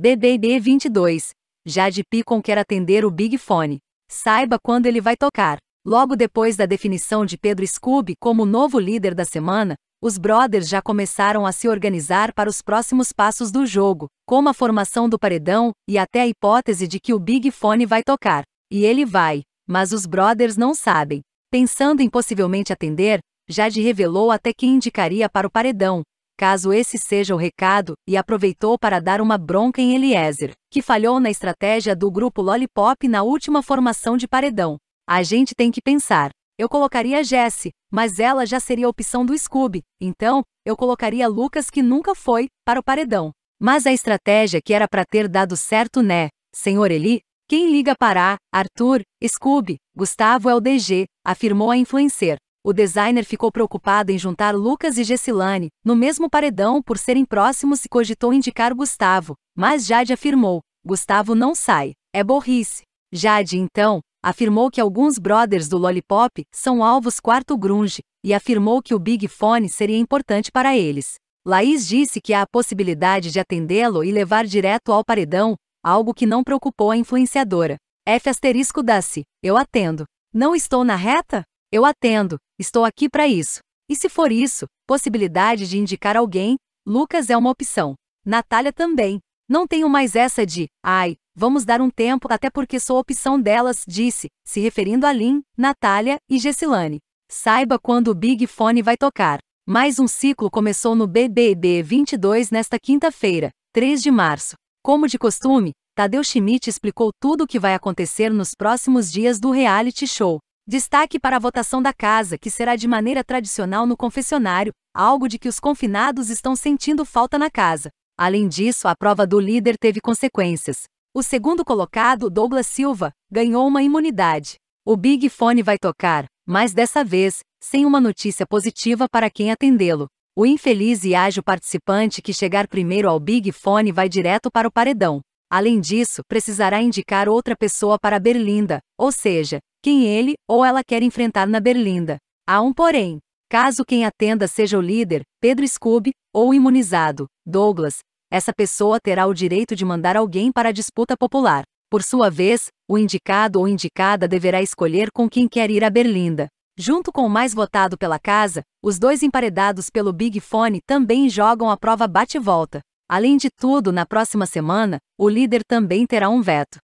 BBB 22. Jade Picon quer atender o Big Fone. Saiba quando ele vai tocar. Logo depois da definição de Pedro Scooby como novo líder da semana, os brothers já começaram a se organizar para os próximos passos do jogo, como a formação do paredão e até a hipótese de que o Big Fone vai tocar. E ele vai, mas os brothers não sabem. Pensando em possivelmente atender, Jade revelou até quem indicaria para o paredão, caso esse seja o recado, e aproveitou para dar uma bronca em Eliezer, que falhou na estratégia do grupo Lollipop na última formação de paredão. A gente tem que pensar. Eu colocaria Jesse, mas ela já seria a opção do Scooby, então, eu colocaria Lucas que nunca foi, para o paredão. Mas a estratégia que era para ter dado certo né, senhor Eli? Quem liga para Arthur, Scooby, Gustavo é o DG, afirmou a influencer. O designer ficou preocupado em juntar Lucas e Gessilane no mesmo paredão por serem próximos e cogitou indicar Gustavo, mas Jade afirmou: Gustavo não sai, é borrice. Jade, então, afirmou que alguns brothers do Lollipop são alvos quarto grunge e afirmou que o Big Fone seria importante para eles. Laís disse que há a possibilidade de atendê-lo e levar direto ao paredão, algo que não preocupou a influenciadora. F asterisco da eu atendo. Não estou na reta? Eu atendo, estou aqui para isso. E se for isso, possibilidade de indicar alguém, Lucas é uma opção. Natália também. Não tenho mais essa de, ai, vamos dar um tempo até porque sou opção delas, disse, se referindo a Lin, Natália e Gessilane. Saiba quando o Big Fone vai tocar. Mais um ciclo começou no BBB 22 nesta quinta-feira, 3 de março. Como de costume, Tadeu Schmidt explicou tudo o que vai acontecer nos próximos dias do reality show. Destaque para a votação da casa, que será de maneira tradicional no confessionário, algo de que os confinados estão sentindo falta na casa. Além disso, a prova do líder teve consequências. O segundo colocado, Douglas Silva, ganhou uma imunidade. O Big Fone vai tocar, mas dessa vez, sem uma notícia positiva para quem atendê-lo. O infeliz e ágil participante que chegar primeiro ao Big Fone vai direto para o paredão. Além disso, precisará indicar outra pessoa para Berlinda, ou seja, quem ele ou ela quer enfrentar na berlinda. Há um porém. Caso quem atenda seja o líder, Pedro Scooby, ou imunizado, Douglas, essa pessoa terá o direito de mandar alguém para a disputa popular. Por sua vez, o indicado ou indicada deverá escolher com quem quer ir à berlinda. Junto com o mais votado pela casa, os dois emparedados pelo Big Fone também jogam a prova bate-volta. Além de tudo, na próxima semana, o líder também terá um veto.